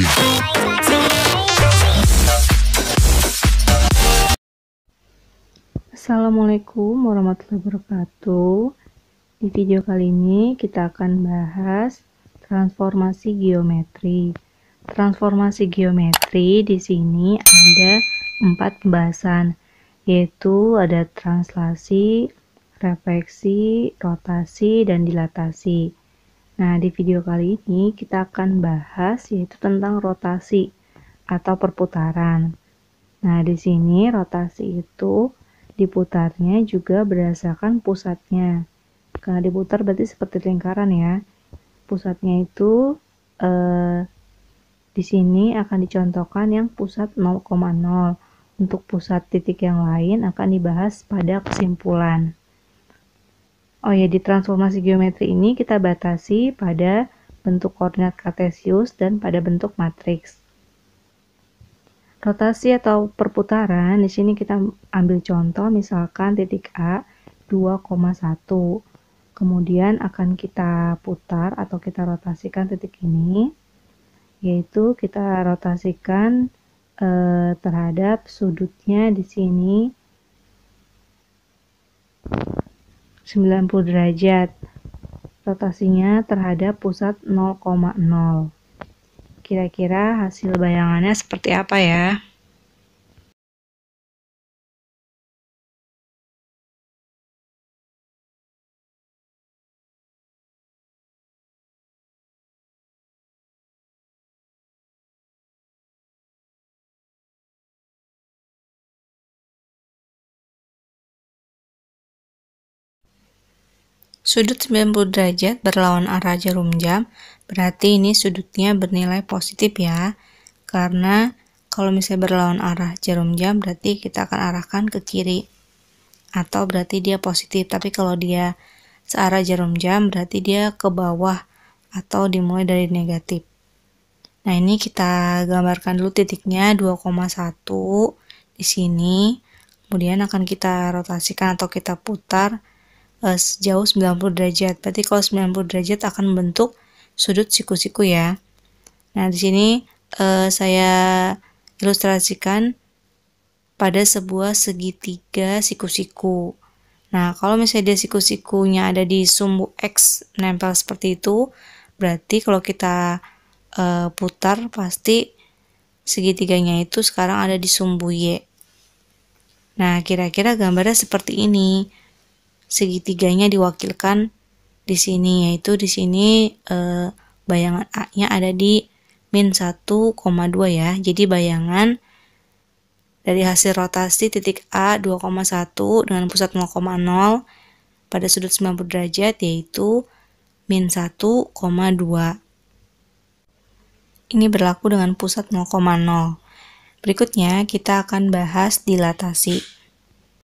City. Assalamualaikum warahmatullahi wabarakatuh. Di video kali ini kita akan bahas transformasi geometri. Transformasi geometri di sini ada empat pembahasan, yaitu ada translasi, refleksi, rotasi, dan dilatasi. Nah, di video kali ini kita akan bahas yaitu tentang rotasi atau perputaran. Nah, di sini rotasi itu diputarnya juga berdasarkan pusatnya. Karena diputar berarti seperti lingkaran ya. Pusatnya itu eh, di sini akan dicontohkan yang pusat 0,0. Untuk pusat titik yang lain akan dibahas pada kesimpulan. Oh ya, di transformasi geometri ini kita batasi pada bentuk koordinat kartesius dan pada bentuk matriks. Rotasi atau perputaran, di sini kita ambil contoh misalkan titik A 2,1. Kemudian akan kita putar atau kita rotasikan titik ini, yaitu kita rotasikan eh, terhadap sudutnya di sini 90 derajat rotasinya terhadap pusat 0,0 kira-kira hasil bayangannya seperti apa ya Sudut 90 derajat berlawan arah jarum jam, berarti ini sudutnya bernilai positif ya. Karena kalau misalnya berlawan arah jarum jam, berarti kita akan arahkan ke kiri. Atau berarti dia positif, tapi kalau dia searah jarum jam, berarti dia ke bawah atau dimulai dari negatif. Nah, ini kita gambarkan dulu titiknya 2,1 di sini. Kemudian akan kita rotasikan atau kita putar uh, sejauh 90 derajat. Berarti kalau 90 derajat akan membentuk sudut siku-siku ya. Nah, di sini uh, saya ilustrasikan pada sebuah segitiga siku-siku. Nah, kalau misalnya dia siku-sikunya ada di sumbu X nempel seperti itu, berarti kalau kita uh, putar pasti segitiganya itu sekarang ada di sumbu Y. Nah, kira-kira gambarnya seperti ini segitiganya diwakilkan di sini yaitu di sini e, bayangan A-nya ada di min 1,2 ya. Jadi bayangan dari hasil rotasi titik A 2,1 dengan pusat 0,0 pada sudut 90 derajat yaitu min 1,2. Ini berlaku dengan pusat 0,0. Berikutnya kita akan bahas dilatasi.